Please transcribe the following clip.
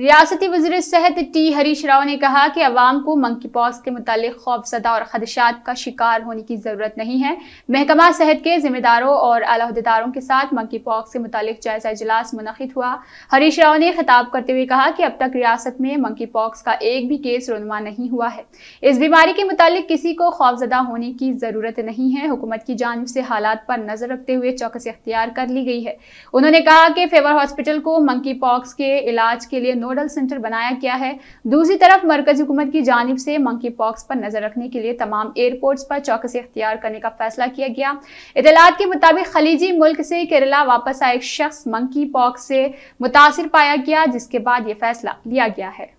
रियासती वजीर सेहत टी हरीश राव ने कहा कि अवाम को मंकी पॉक्स के मुतालिक खौफजदा और खदशात का शिकार होने की ज़रूरत नहीं है महकमा सेहत के जिम्मेदारों और अलादेदारों के साथ मंकी पॉक्स से मुतालिक जायजा इजलास मुनद हुआ हरीश राव ने खिताब करते हुए कहा कि अब तक रियासत में मंकी पॉक्स का एक भी केस रोनमा नहीं हुआ है इस बीमारी के मुतालिक किसी को खौफजदा होने की ज़रूरत नहीं है हुकूमत की जानब से हालात पर नज़र रखते हुए चौकस अख्तियार कर ली गई है उन्होंने कहा कि फेवर हॉस्पिटल को मंकी पॉक्स के इलाज के लिए नोडल सेंटर बनाया गया है दूसरी तरफ मरकजी हुकूमत की जानब से मंकी पॉक्स पर नजर रखने के लिए तमाम एयरपोर्ट्स पर चौकसी अख्तियार करने का फैसला किया गया इतलात के मुताबिक खलीजी मुल्क से केरला वापस आए एक शख्स मंकी पॉक्स से मुतासर पाया गया जिसके बाद ये फैसला लिया गया है